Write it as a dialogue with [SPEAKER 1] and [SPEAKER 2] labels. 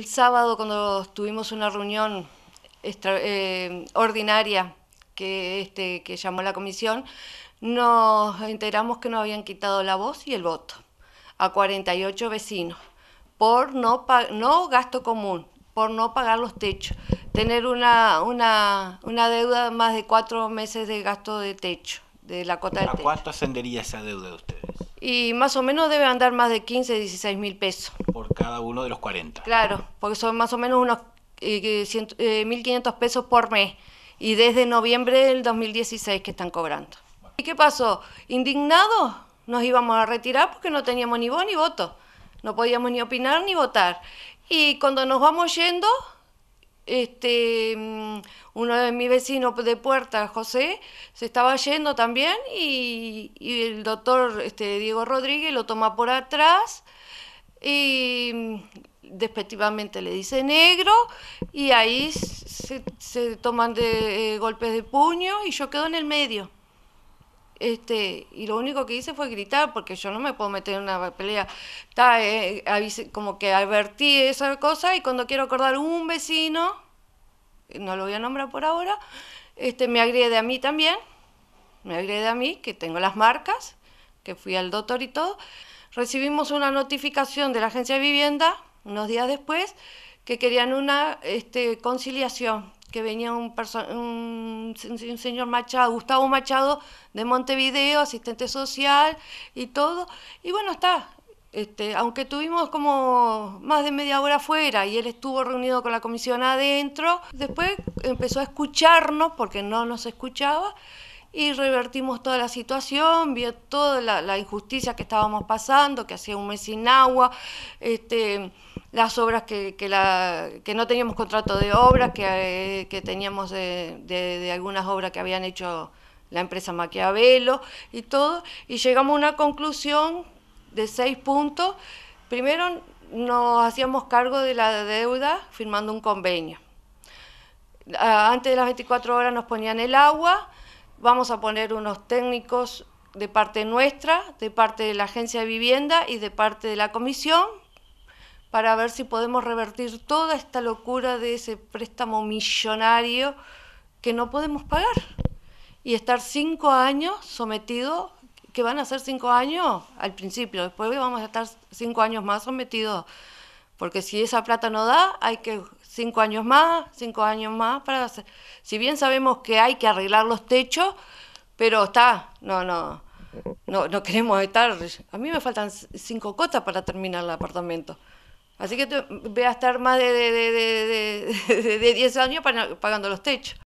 [SPEAKER 1] El sábado cuando tuvimos una reunión eh, ordinaria que, este, que llamó la comisión, nos enteramos que nos habían quitado la voz y el voto a 48 vecinos por no, no gasto común, por no pagar los techos, tener una, una, una deuda más de cuatro meses de gasto de techo, de la cuota de ¿A cuánto ascendería esa deuda de ustedes? y más o menos debe andar más de 15, 16 mil pesos. Por cada uno de los 40. Claro, porque son más o menos unos eh, 1.500 eh, pesos por mes y desde noviembre del 2016 que están cobrando. ¿Y qué pasó? Indignados nos íbamos a retirar porque no teníamos ni voz ni voto, no podíamos ni opinar ni votar. Y cuando nos vamos yendo, este, mm, uno de mis vecinos de puerta, José, se estaba yendo también y, el doctor este, Diego Rodríguez lo toma por atrás y mm, despectivamente le dice negro y ahí se, toman de, eh, golpes de puño y yo quedo en el medio. Este, y lo único que hice fue gritar, porque yo no me puedo meter en una pelea. Eh, como que advertí esa cosa y cuando quiero acordar un vecino, no lo voy a nombrar por ahora, este, me agrede a mí también, me agrede a mí, que tengo las marcas, que fui al doctor y todo. Recibimos una notificación de la agencia de vivienda unos días después que querían una este, conciliación que venía un, un, señor Machado, Gustavo Machado de Montevideo, asistente social y todo. Y bueno, está. Este, aunque tuvimos como más de media hora afuera y él estuvo reunido con la comisión adentro, después empezó a escucharnos porque no nos escuchaba y revertimos toda la situación, vio toda la, injusticia que estábamos pasando, que hacía un mes sin agua, este, las obras que, no teníamos contrato de obra, que, eh, teníamos de, de algunas obras que habían hecho la empresa Maquiavelo y todo, y llegamos a una conclusión de seis puntos. Primero, nos hacíamos cargo de la deuda firmando un convenio. Antes de las 24 horas nos ponían el agua, vamos a poner unos técnicos de parte nuestra, de parte de la agencia de vivienda y de parte de la comisión para ver si podemos revertir toda esta locura de ese préstamo millonario que no podemos pagar y estar cinco años sometidos, que van a ser cinco años al principio, después vamos a estar cinco años más sometidos porque si esa plata no da, hay que cinco años más, cinco años más para Si bien sabemos que hay que arreglar los techos, pero está, no, no, no, no queremos estar. A mí me faltan cinco cotas para terminar el apartamento. Así que voy a estar más de, de, de años pagando los techos.